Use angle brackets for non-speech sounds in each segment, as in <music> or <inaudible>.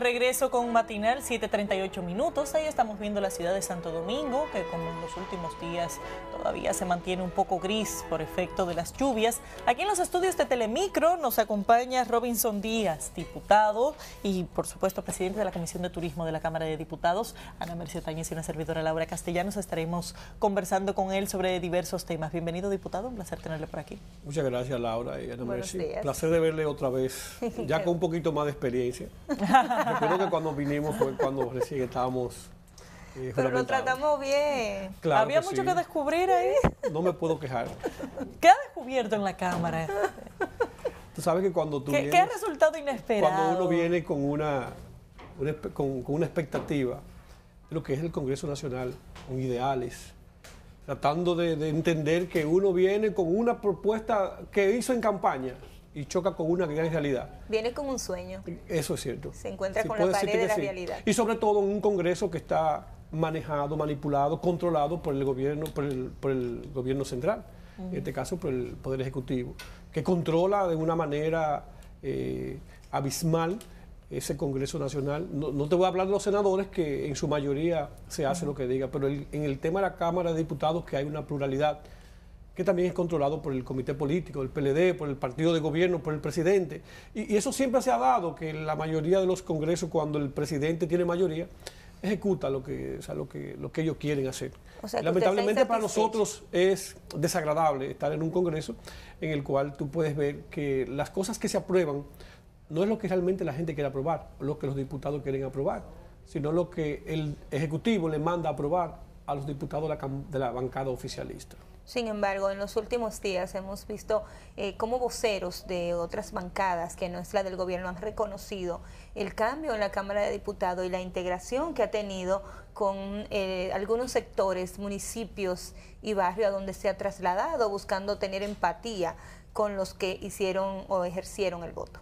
regreso con matinal, 7.38 minutos. Ahí estamos viendo la ciudad de Santo Domingo, que como en los últimos días todavía se mantiene un poco gris por efecto de las lluvias. Aquí en los estudios de Telemicro nos acompaña Robinson Díaz, diputado y por supuesto presidente de la Comisión de Turismo de la Cámara de Diputados. Ana Mercedes Tañez y una servidora Laura Castellanos estaremos conversando con él sobre diversos temas. Bienvenido, diputado. Un placer tenerle por aquí. Muchas gracias, Laura y Ana Mercedes. Placer de verle otra vez, <laughs> ya con un poquito más de experiencia. <laughs> creo que cuando vinimos fue cuando recién estábamos eh, Pero lo tratamos bien. Había mucho que descubrir ahí. No me puedo quejar. ¿Qué ha descubierto en la cámara? Tú sabes que cuando tú ¿Qué, ¿qué resultado inesperado? Cuando uno viene con una, con, una expectativa de lo que es el Congreso Nacional, con ideales, tratando de entender que uno viene con una propuesta que hizo en campaña y choca con una gran realidad. Viene con un sueño. Eso es cierto. Se encuentra con la pared de la realidad. Y sobre todo en un Congreso que está manejado, manipulado, controlado por el gobierno, por el, gobierno central, en este caso por el Poder Ejecutivo, que controla de una manera eh, abismal ese Congreso Nacional. No, te voy a hablar de los senadores, que en su mayoría se hace lo que diga, pero en el tema de la Cámara de Diputados, que hay una pluralidad que también es controlado por el comité político, el PLD, por el partido de gobierno, por el presidente. Y, eso siempre se ha dado, que la mayoría de los congresos, cuando el presidente tiene mayoría, ejecuta lo que, lo que, ellos quieren hacer. Lamentablemente para nosotros es desagradable estar en un congreso en el cual tú puedes ver que las cosas que se aprueban no es lo que realmente la gente quiere aprobar, lo que los diputados quieren aprobar, sino lo que el Ejecutivo le manda a aprobar a los diputados de la bancada oficialista. Sin embargo, en los últimos días hemos visto eh, cómo voceros de otras bancadas, que no es la del gobierno, han reconocido el cambio en la Cámara de Diputados y la integración que ha tenido con eh, algunos sectores, municipios y barrios a donde se ha trasladado, buscando tener empatía con los que hicieron o ejercieron el voto.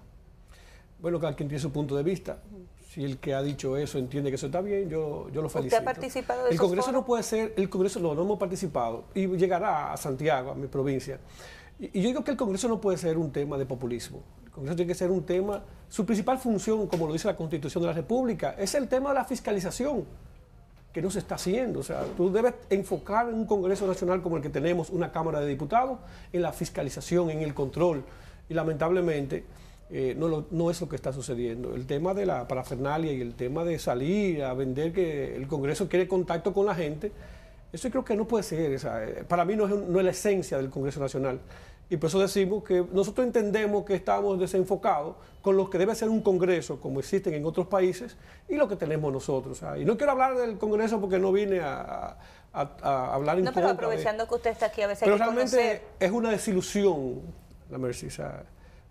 Bueno, cada quien tiene su punto de vista. Y el que ha dicho eso entiende que eso está bien, yo, yo lo felicito. ¿Usted ha participado de El Congreso no puede ser, el Congreso no, hemos participado. Y llegará a Santiago, a mi provincia. Y, y, yo digo que el Congreso no puede ser un tema de populismo. El Congreso tiene que ser un tema, su principal función, como lo dice la Constitución de la República, es el tema de la fiscalización, que no se está haciendo. O sea, tú debes enfocar en un Congreso Nacional como el que tenemos, una Cámara de Diputados, en la fiscalización, en el control. Y lamentablemente eh, no, es lo que está sucediendo. El tema de la parafernalia y el tema de salir a vender que el Congreso quiere contacto con la gente, eso creo que no puede ser. Eh, para mí no es, no es la esencia del Congreso Nacional. Y por eso decimos que nosotros entendemos que estamos desenfocados con lo que debe ser un Congreso, como existen en otros países, y lo que tenemos nosotros. Y no quiero hablar del Congreso porque no vine a, hablar en No, pero aprovechando que usted está aquí, a veces realmente es una desilusión, la Mercisa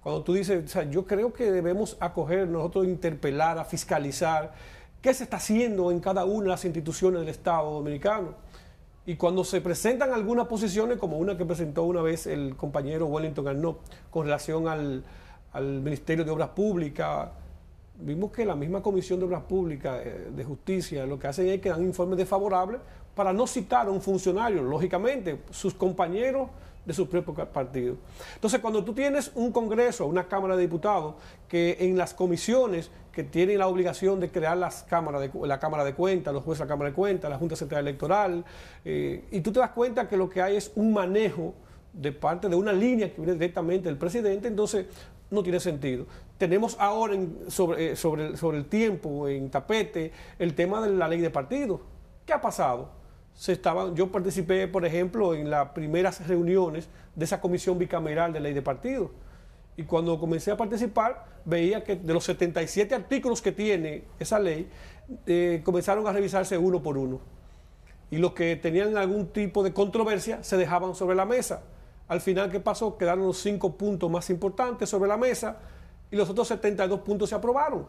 cuando tú dices, yo creo que debemos acoger, nosotros interpelar, a fiscalizar qué se está haciendo en cada una de las instituciones del Estado dominicano. Y cuando se presentan algunas posiciones, como una que presentó una vez el compañero Wellington Arnott con relación al, al Ministerio de Obras Públicas, vimos que la misma Comisión de Obras Públicas, eh, de Justicia, lo que hacen es que dan informes desfavorables para no citar a un funcionario, lógicamente, sus compañeros de su propio partido. Entonces, cuando tú tienes un Congreso, una Cámara de Diputados, que en las comisiones que tienen la obligación de crear las cámaras de, la Cámara de Cuentas, los jueces de la Cámara de Cuentas, la Junta Central Electoral, eh, y tú te das cuenta que lo que hay es un manejo de parte de una línea que viene directamente del presidente, entonces no tiene sentido. Tenemos ahora sobre, eh, sobre, sobre el tiempo, en tapete, el tema de la ley de partidos. ¿Qué ha pasado? estaban, yo participé, por ejemplo, en las primeras reuniones de esa comisión bicameral de ley de partido. Y cuando comencé a participar, veía que de los 77 artículos que tiene esa ley, eh, comenzaron a revisarse uno por uno. Y los que tenían algún tipo de controversia se dejaban sobre la mesa. Al final, ¿qué pasó? Quedaron los cinco puntos más importantes sobre la mesa y los otros 72 puntos se aprobaron.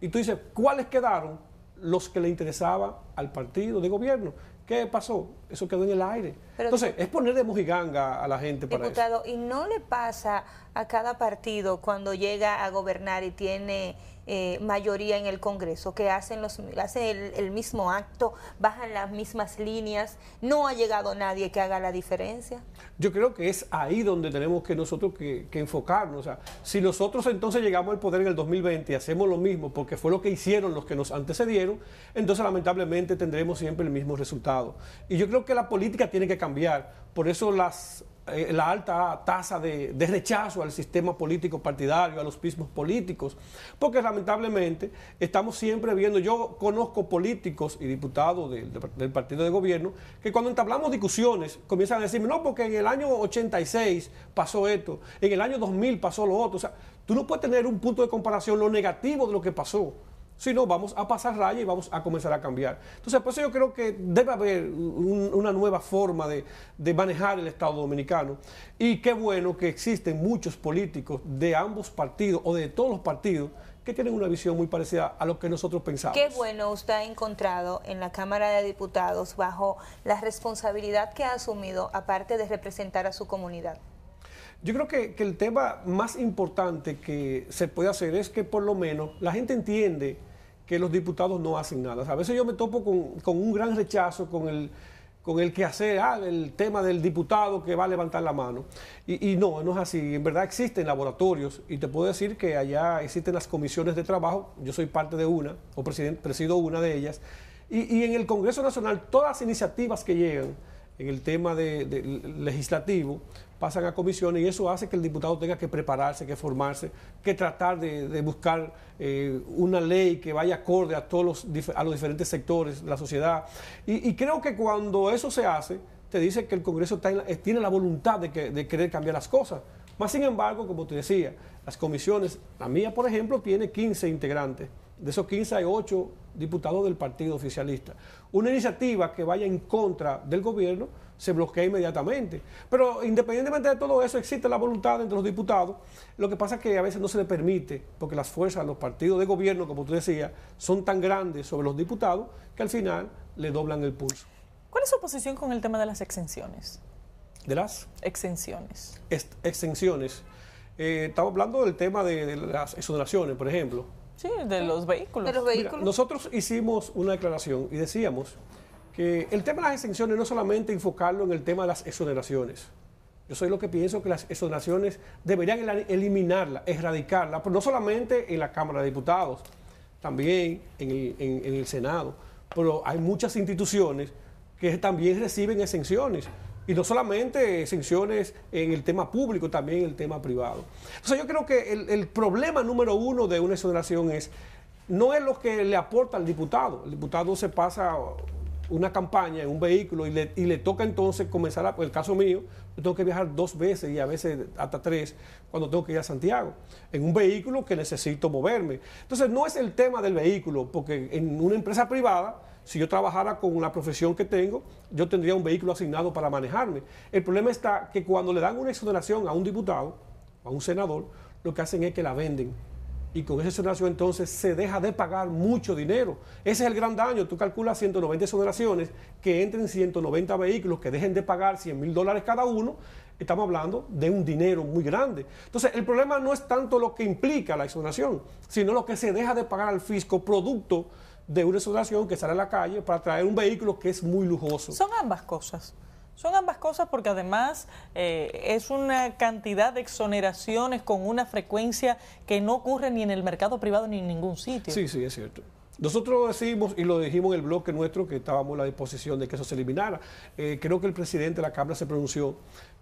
Y tú dices, ¿cuáles quedaron? Los que le interesaban al partido de gobierno. ¿Qué pasó? Eso quedó en el aire. Entonces, es poner de mojiganga a la gente para diputado, ¿y no le pasa a cada partido cuando llega a gobernar y tiene eh, mayoría en el Congreso, que hacen, los, hacen el, mismo acto, bajan las mismas líneas, no ha llegado nadie que haga la diferencia. Yo creo que es ahí donde tenemos que nosotros que, enfocarnos. si nosotros entonces llegamos al poder en el 2020 y hacemos lo mismo, porque fue lo que hicieron los que nos antecedieron, entonces lamentablemente tendremos siempre el mismo resultado. Y yo creo que la política tiene que cambiar. Por eso las eh, la alta tasa de, rechazo al sistema político partidario, a los mismos políticos, porque lamentablemente estamos siempre viendo, yo conozco políticos y diputados del partido de gobierno, que cuando entablamos discusiones comienzan a decirme, no, porque en el año 86 pasó esto, en el año 2000 pasó lo otro, o sea, tú no puedes tener un punto de comparación lo negativo de lo que pasó si no, vamos a pasar raya y vamos a comenzar a cambiar. Entonces, por eso yo creo que debe haber una nueva forma de, manejar el Estado dominicano. Y qué bueno que existen muchos políticos de ambos partidos o de todos los partidos que tienen una visión muy parecida a lo que nosotros pensamos. Qué bueno usted ha encontrado en la Cámara de Diputados bajo la responsabilidad que ha asumido, aparte de representar a su comunidad. Yo creo que, que el tema más importante que se puede hacer es que por lo menos la gente entiende que los diputados no hacen nada. a veces yo me topo con, un gran rechazo, con el con el que hacer, ah, el tema del diputado que va a levantar la mano. Y, no, no es así. En verdad existen laboratorios y te puedo decir que allá existen las comisiones de trabajo, yo soy parte de una, o presido una de ellas, y, en el Congreso Nacional todas las iniciativas que llegan en el tema de legislativo, pasan a comisiones y eso hace que el diputado tenga que prepararse, que formarse, que tratar de, buscar eh, una ley que vaya acorde a todos los, a los diferentes sectores, la sociedad. Y, creo que cuando eso se hace, te dice que el Congreso eh, tiene la voluntad de, de querer cambiar las cosas. Más sin embargo, como te decía, las comisiones, la mía, por ejemplo, tiene 15 integrantes. De esos 15 hay 8 diputados del Partido Oficialista. Una iniciativa que vaya en contra del gobierno se bloquea inmediatamente. Pero independientemente de todo eso, existe la voluntad entre los diputados. Lo que pasa es que a veces no se le permite, porque las fuerzas, los partidos de gobierno, como tú decías, son tan grandes sobre los diputados que al final le doblan el pulso. ¿Cuál es su posición con el tema de las exenciones? ¿De las? Exenciones. exenciones. Eh, estamos hablando del tema de, las exoneraciones, por ejemplo. Sí, de los vehículos. De los vehículos. nosotros hicimos una declaración y decíamos el tema de las exenciones no solamente enfocarlo en el tema de las exoneraciones. Yo soy lo que pienso que las exoneraciones deberían eliminarla, erradicarla, pero no solamente en la Cámara de Diputados, también en el, Senado. Pero hay muchas instituciones que también reciben exenciones. Y no solamente exenciones en el tema público, también en el tema privado. Entonces yo creo que el, el, problema número uno de una exoneración es, no es lo que le aporta al diputado. El diputado se pasa una campaña en un vehículo y le, y le toca entonces comenzar, a, el caso mío, yo tengo que viajar dos veces y a veces hasta tres cuando tengo que ir a Santiago, en un vehículo que necesito moverme. Entonces no es el tema del vehículo, porque en una empresa privada, si yo trabajara con la profesión que tengo, yo tendría un vehículo asignado para manejarme. El problema está que cuando le dan una exoneración a un diputado, a un senador, lo que hacen es que la venden y con esa exoneración entonces se deja de pagar mucho dinero. Ese es el gran daño. Tú calculas 190 exoneraciones, que entren 190 vehículos, que dejen de pagar 100 mil dólares cada uno. Estamos hablando de un dinero muy grande. Entonces, el problema no es tanto lo que implica la exoneración, sino lo que se deja de pagar al fisco producto de una exoneración que sale a la calle para traer un vehículo que es muy lujoso. Son ambas cosas. Son ambas cosas porque además eh, es una cantidad de exoneraciones con una frecuencia que no ocurre ni en el mercado privado ni en ningún sitio. Sí, sí, es cierto. Nosotros decimos y lo dijimos en el bloque nuestro que estábamos a la disposición de que eso se eliminara. Eh, creo que el presidente de la Cámara se pronunció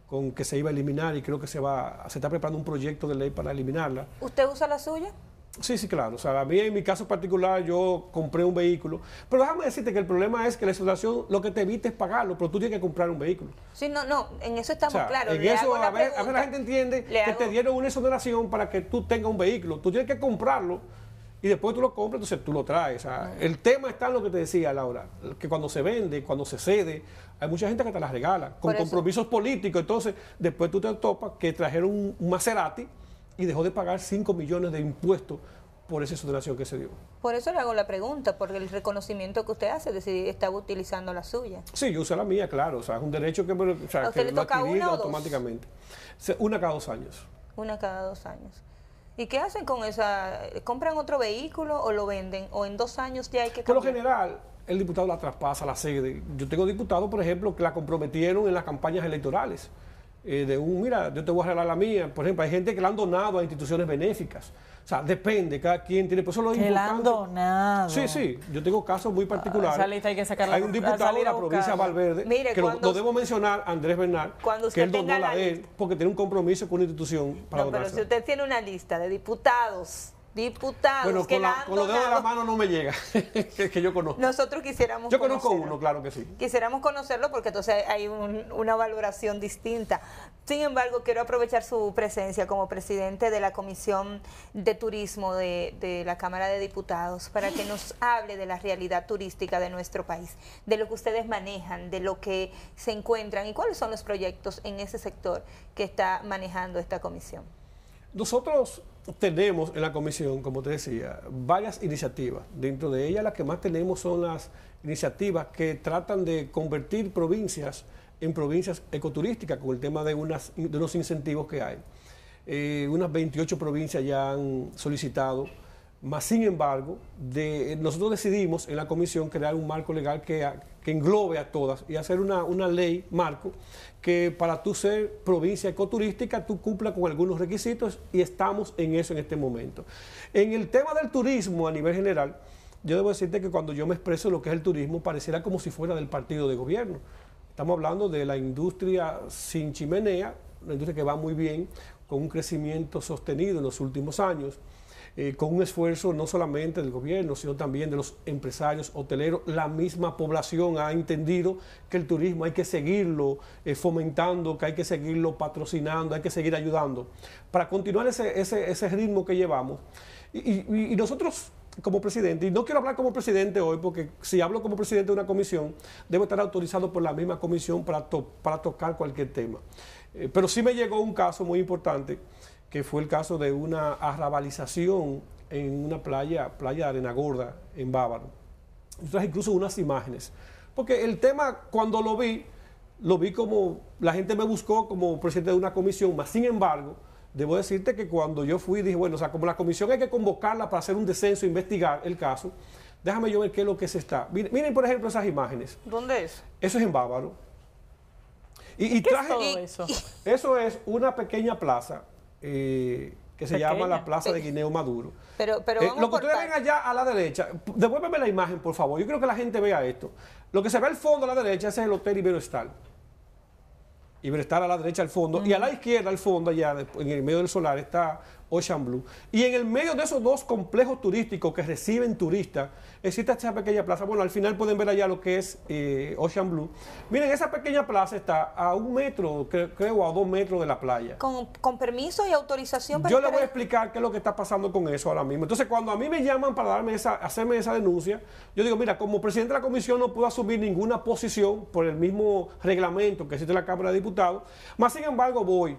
con que se iba a eliminar y creo que se va se está preparando un proyecto de ley para eliminarla. ¿Usted usa la suya? Sí, sí, claro. O sea, a mí en mi caso particular yo compré un vehículo. Pero déjame decirte que el problema es que la exoneración lo que te evita es pagarlo, pero tú tienes que comprar un vehículo. Sí, no, no, en eso estamos claros. En eso a, veces, la gente entiende que te dieron una exoneración para que tú tengas un vehículo. Tú tienes que comprarlo y después tú lo compras, entonces tú lo traes. O sea, el tema está en lo que te decía Laura, que cuando se vende, cuando se cede, hay mucha gente que te las regala, con compromisos políticos. Entonces, después tú te topas que trajeron un Maserati y dejó de pagar 5 millones de impuestos por esa exoneración que se dio. Por eso le hago la pregunta, porque el reconocimiento que usted hace de si estaba utilizando la suya. Sí, yo usé la mía, claro. O sea, es un derecho que, me toca automáticamente. Una cada dos años. Una cada dos años. ¿Y qué hacen con esa? ¿Compran otro vehículo o lo venden? ¿O en dos años ya hay que cambiar? Por lo general, el diputado la traspasa, la sede. Yo tengo diputados, por ejemplo, que la comprometieron en las campañas electorales eh, de un, mira, yo te voy a regalar la mía. Por ejemplo, hay gente que la han donado a instituciones benéficas. O sea, depende, cada quien tiene. Por eso lo que la han donado. Sí, sí. Yo tengo casos muy ah, particulares. hay, un diputado de la provincia de Valverde, que lo, debo mencionar, Andrés Bernal, cuando usted que él donó la, de él porque tiene un compromiso con una institución para no, Pero si usted tiene una lista de diputados diputados. que la, con los dedos de la mano no me llega, <laughs> que, yo conozco. Nosotros quisiéramos Yo conozco uno, claro que sí. Quisiéramos conocerlo porque entonces hay una valoración distinta. Sin embargo, quiero aprovechar su presencia como presidente de la Comisión de Turismo de, de la Cámara de Diputados para que nos hable de la realidad turística de nuestro país, de lo que ustedes manejan, de lo que se encuentran y cuáles son los proyectos en ese sector que está manejando esta comisión. Nosotros tenemos en la comisión, como te decía, varias iniciativas. Dentro de ellas, las que más tenemos son las iniciativas que tratan de convertir provincias en provincias ecoturísticas con el tema de, unas, de unos incentivos que hay. Eh, unas 28 provincias ya han solicitado mas, sin embargo, nosotros decidimos en la comisión crear un marco legal que, englobe a todas y hacer una, ley, marco, que para tú ser provincia ecoturística, tú cumpla con algunos requisitos y estamos en eso en este momento. En el tema del turismo a nivel general, yo debo decirte que cuando yo me expreso lo que es el turismo, pareciera como si fuera del partido de gobierno. Estamos hablando de la industria sin chimenea, una industria que va muy bien, con un crecimiento sostenido en los últimos años, eh, con un esfuerzo no solamente del gobierno, sino también de los empresarios hoteleros. La misma población ha entendido que el turismo hay que seguirlo eh, fomentando, que hay que seguirlo patrocinando, hay que seguir ayudando. Para continuar ese, ese, ritmo que llevamos, y, nosotros como presidente, y no quiero hablar como presidente hoy, porque si hablo como presidente de una comisión, debo estar autorizado por la misma comisión para, para tocar cualquier tema. Eh, pero sí me llegó un caso muy importante, que fue el caso de una arrabalización en una playa, playa de Arena Gorda, en Bávaro. Entonces, incluso unas imágenes. Porque el tema, cuando lo vi, lo vi como, la gente me buscó como presidente de una comisión, más sin embargo, debo decirte que cuando yo fui, dije, bueno, o sea, como la comisión hay que convocarla para hacer un descenso, e investigar el caso, déjame yo ver qué es lo que se está. Miren, miren por ejemplo, esas imágenes. ¿Dónde es? Eso es en Bávaro. Y, traje, eso? Eso es una pequeña plaza. Eh, que se llama la Plaza de Guineo Maduro. Pero, pero eh, lo que ustedes ven allá a la derecha, devuélveme la imagen, por favor. Yo creo que la gente vea esto. Lo que se ve al fondo a la derecha es el Hotel Iberostar. Iberostar a la derecha al fondo. Y a la izquierda al fondo, allá en el medio del solar, está Ocean Blue. Y en el medio de esos dos complejos turísticos que reciben turistas, existe esta pequeña plaza. Bueno, al final pueden ver allá lo que es eh, Ocean Blue. Miren, esa pequeña plaza está a un metro, creo, a dos metros de la playa. Con, permiso y autorización. Para Yo le voy a explicar qué es lo que está pasando con eso ahora mismo. Entonces, cuando a mí me llaman para darme esa, hacerme esa denuncia, yo digo, mira, como presidente de la comisión no puedo asumir ninguna posición por el mismo reglamento que existe en la Cámara de Diputados, más sin embargo voy,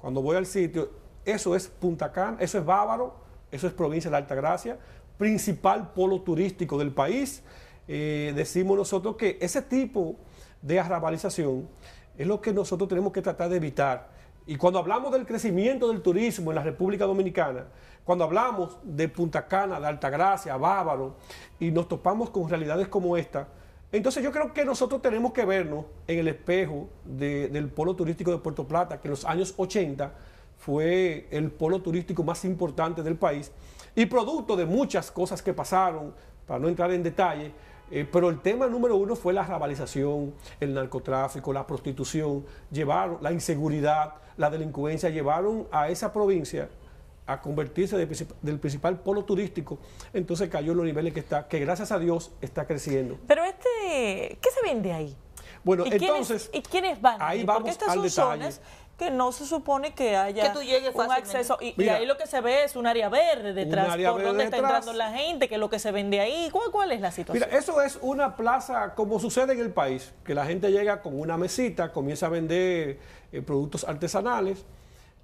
cuando voy al sitio, eso es Punta Cana, eso es Bávaro, eso es provincia de la Gracia... principal polo turístico del país. Eh, decimos nosotros que ese tipo de arrabalización es lo que nosotros tenemos que tratar de evitar. Y cuando hablamos del crecimiento del turismo en la República Dominicana, cuando hablamos de Punta Cana, de Altagracia, Bávaro, y nos topamos con realidades como esta, entonces yo creo que nosotros tenemos que vernos en el espejo del polo turístico de Puerto Plata, que en los años 80 fue el polo turístico más importante del país y producto de muchas cosas que pasaron, para no entrar en detalle, eh, pero el tema número uno fue la rabalización, el narcotráfico, la prostitución, llevaron, la inseguridad, la delincuencia, llevaron a esa provincia a convertirse del principal polo turístico, entonces cayó en los niveles que está, que gracias a Dios está creciendo. Pero este, ¿qué se vende ahí? Bueno, entonces... ¿Y quiénes van? Ahí vamos estas al detalle que no se supone que haya un acceso. Y, ahí lo que se ve es un área verde detrás, por donde está entrando la gente, que es lo que se vende ahí. ¿Cuál, ¿Cuál es la situación? Mira, eso es una plaza, como sucede en el país, que la gente llega con una mesita, comienza a vender eh, productos artesanales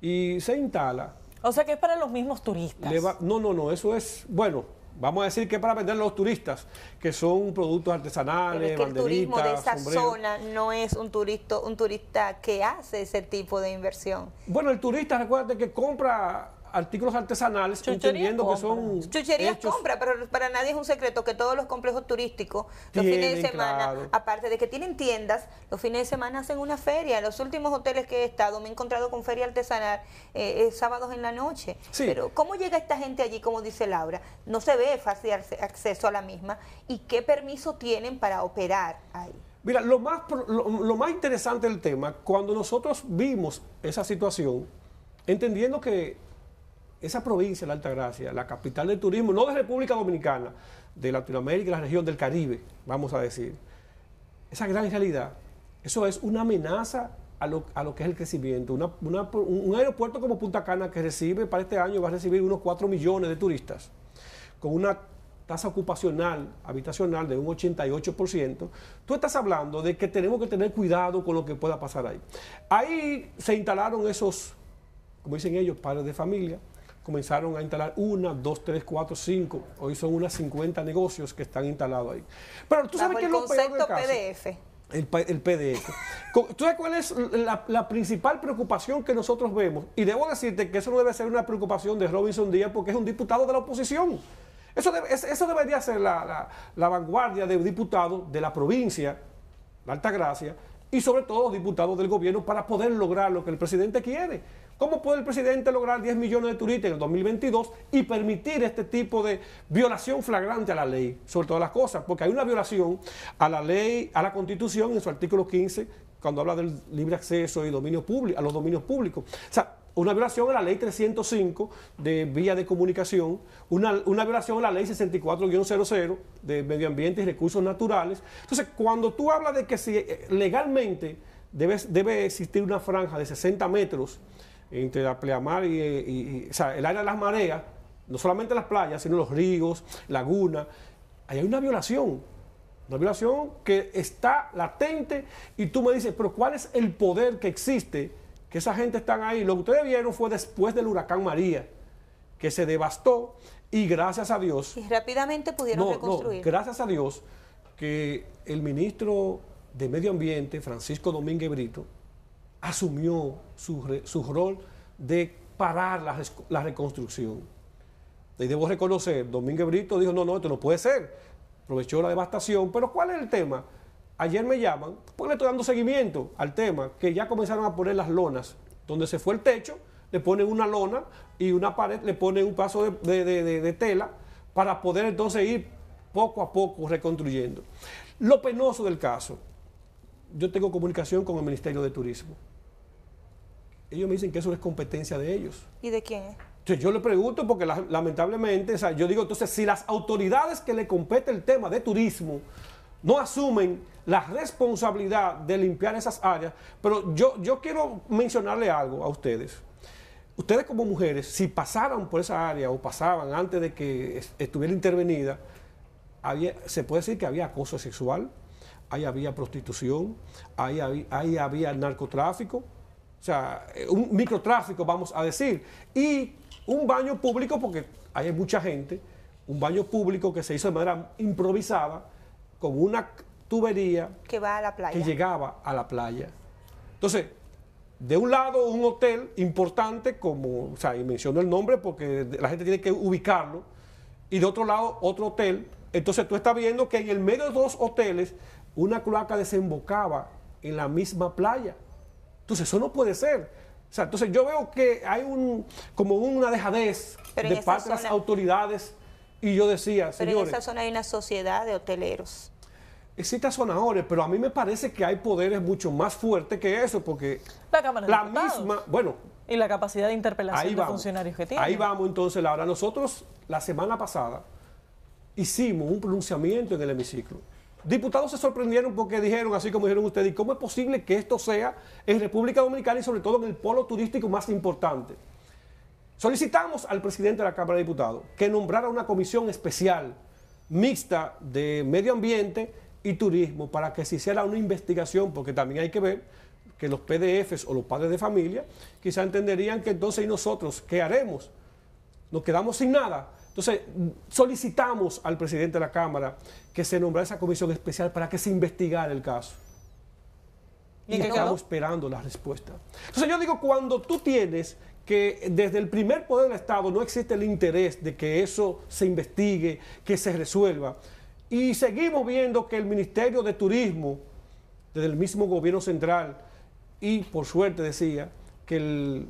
y se instala. O sea que es para los mismos turistas. no, no, no, eso es, bueno, vamos a decir que para vender los turistas, que son productos artesanales, Pero el turismo de esa zona no es un turista, un turista que hace ese tipo de inversión. Bueno, el turista, recuérdate que compra artículos artesanales, entendiendo que son. Chucherías compra, pero para nadie es un secreto que todos los complejos turísticos, los fines de semana, aparte de que tienen tiendas, los fines de semana hacen una feria. En los últimos hoteles que he estado me he encontrado con feria artesanal eh, eh, sábados en la noche. Pero, ¿cómo llega esta gente allí, como dice Laura? No se ve fácil acceso a la misma. ¿Y qué permiso tienen para operar ahí? Mira, lo más, lo más interesante del tema, cuando nosotros vimos esa situación, entendiendo que esa provincia, la Alta Gracia, la capital del turismo, no de República Dominicana, de Latinoamérica y la región del Caribe, vamos a decir, esa gran realidad, eso es una amenaza a lo, que es el crecimiento. un aeropuerto como Punta Cana que recibe para este año va a recibir unos 4 millones de turistas, con una tasa ocupacional, habitacional de un 88%, tú estás hablando de que tenemos que tener cuidado con lo que pueda pasar ahí. Ahí se instalaron esos, como dicen ellos, padres de familia, comenzaron a instalar una, dos, tres, cuatro, cinco. Hoy son unas 50 negocios que están instalados ahí. Pero tú sabes qué es lo peor del caso. PDF. El, el, PDF. ¿Tú sabes cuál es la, principal preocupación que nosotros vemos? Y debo decirte que eso no debe ser una preocupación de Robinson Díaz porque es un diputado de la oposición. Eso, eso debería ser la, vanguardia de diputado de la provincia, alta gracia y sobre todo diputados del gobierno para poder lograr lo que el presidente quiere. ¿Cómo puede el presidente lograr 10 millones de turistas en el 2022 y permitir este tipo de violación flagrante a la ley, sobre todas las cosas? Porque hay una violación a la ley, a la constitución en su artículo 15, cuando habla del libre acceso y dominio público, a los dominios públicos. O sea, una violación a la ley 305 de vía de comunicación, una, violación a la ley 64-00 de medio ambiente y recursos naturales. Entonces, cuando tú hablas de que si eh, legalmente debe, debe existir una franja de 60 metros, entre la pleamar y, el área de las mareas, no solamente las playas, sino los ríos, lagunas, ahí hay una violación. Una violación que está latente y tú me dices, pero ¿cuál es el poder que existe? Que esa gente está ahí. Lo que ustedes vieron fue después del huracán María, que se devastó y gracias a Dios... Y rápidamente pudieron reconstruir. gracias a Dios que el ministro de Medio Ambiente, Francisco Domínguez Brito, asumió su, rol de parar la, la, reconstrucción. Y debo reconocer, Domínguez Brito dijo, no, no, esto no puede ser. Aprovechó la devastación, pero ¿cuál es el tema? Ayer me llaman, porque le estoy dando seguimiento al tema, que ya comenzaron a poner las lonas, donde se fue el techo, le ponen una lona y una pared, le ponen un paso de tela para poder entonces ir poco a poco reconstruyendo. Lo penoso del caso, yo tengo comunicación con el Ministerio de Turismo. Ellos me dicen que eso es competencia de ellos. ¿Y de quién Entonces, yo le pregunto porque lamentablemente, yo digo, entonces, si las autoridades que le compete el tema de turismo no asumen la responsabilidad de limpiar esas áreas, pero yo, yo quiero mencionarle algo a ustedes. Ustedes como mujeres, si pasaran por esa área o pasaban antes de que estuviera intervenida, se puede decir que había acoso sexual, ahí había prostitución, ahí ahí había narcotráfico. O sea, eh, un microtráfico, vamos a decir. Y un baño público, porque hay mucha gente, un baño público que se hizo de manera improvisada, con una tubería que va a la playa. Que llegaba a la playa. Entonces, de un lado, un hotel importante, como, o sea, y menciono el nombre porque la gente tiene que ubicarlo, y de otro lado, otro hotel. Entonces, tú estás viendo que en el medio de dos hoteles, una cloaca desembocaba en la misma playa. Entonces, eso no puede ser. O sea, entonces yo veo que hay un como una dejadez de parte de las autoridades y yo decía, Pero señores, en esa zona hay una sociedad de hoteleros existen sonadores, pero a mí me parece que hay poderes mucho más fuertes que eso, porque la, misma, bueno. Y la capacidad de interpelación de funcionarios que tiene. Ahí vamos entonces, Laura. Nosotros la semana pasada hicimos un pronunciamiento en el hemiciclo diputados se sorprendieron porque dijeron, así como dijeron ustedes, ¿cómo es posible que esto sea en República Dominicana y sobre todo en el polo turístico más importante? Solicitamos al presidente de la Cámara de Diputados que nombrara una comisión especial mixta de medio ambiente y turismo para que se hiciera una investigación, porque también hay que ver que los PDFs o los padres de familia quizá entenderían que entonces nosotros, ¿qué haremos? Nos quedamos sin nada. Entonces, solicitamos al presidente de la Cámara que se nombrara esa comisión especial para que se investigara el caso. Y, estamos esperando la respuesta. Entonces yo digo, cuando tú tienes que desde el primer poder del Estado no existe el interés de que eso se investigue, que se resuelva, y seguimos viendo que el Ministerio de Turismo, desde el mismo gobierno central, y por suerte decía que el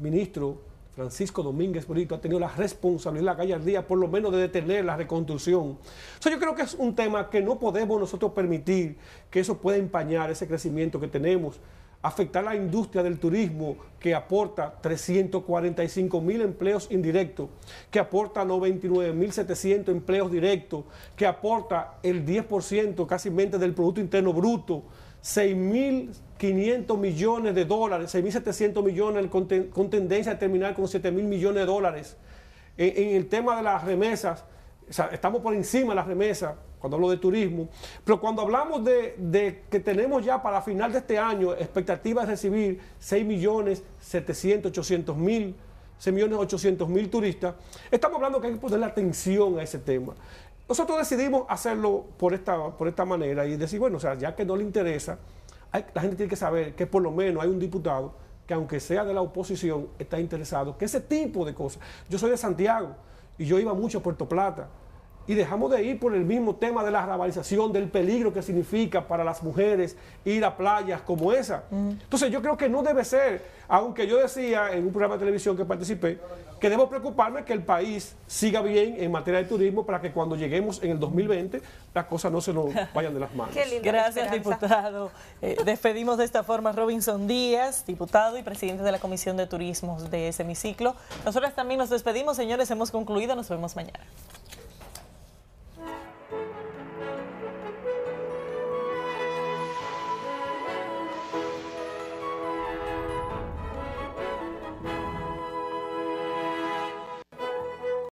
ministro Francisco Domínguez Brito ha tenido la responsabilidad, la gallardía, por lo menos de detener la reconstrucción. yo creo que es un tema que no podemos nosotros permitir que eso pueda empañar ese crecimiento que tenemos, afectar la industria del turismo que aporta 345 mil empleos indirectos, que aporta 99 mil 700 empleos directos, que aporta el 10% casi mente del Producto Interno Bruto. 6.500 millones de dólares, 6.700 millones con, tendencia a terminar con 7.000 millones de dólares. En, el tema de las remesas, estamos por encima de las remesas cuando hablo de turismo, pero cuando hablamos de, que tenemos ya para final de este año expectativas de recibir 6 millones mil millones mil turistas, estamos hablando que hay que ponerle atención a ese tema. Nosotros decidimos hacerlo por esta, por esta manera y decir, bueno, o sea, ya que no le interesa, la gente tiene que saber que por lo menos hay un diputado que aunque sea de la oposición, está interesado, que ese tipo de cosas. Yo soy de Santiago y yo iba mucho a Puerto Plata y dejamos de ir por el mismo tema de la rabalización, del peligro que significa para las mujeres ir a playas como esa. Mm. Entonces yo creo que no debe ser, aunque yo decía en un programa de televisión que participé, que debo preocuparme que el país siga bien en materia de turismo para que cuando lleguemos en el 2020 las cosas no se nos <laughs> vayan de las manos. Gracias, diputado. Eh, despedimos de esta forma Robinson Díaz, diputado y presidente de la Comisión de Turismo de ese hemiciclo. nosotros también nos despedimos, señores, hemos concluido, nos vemos mañana.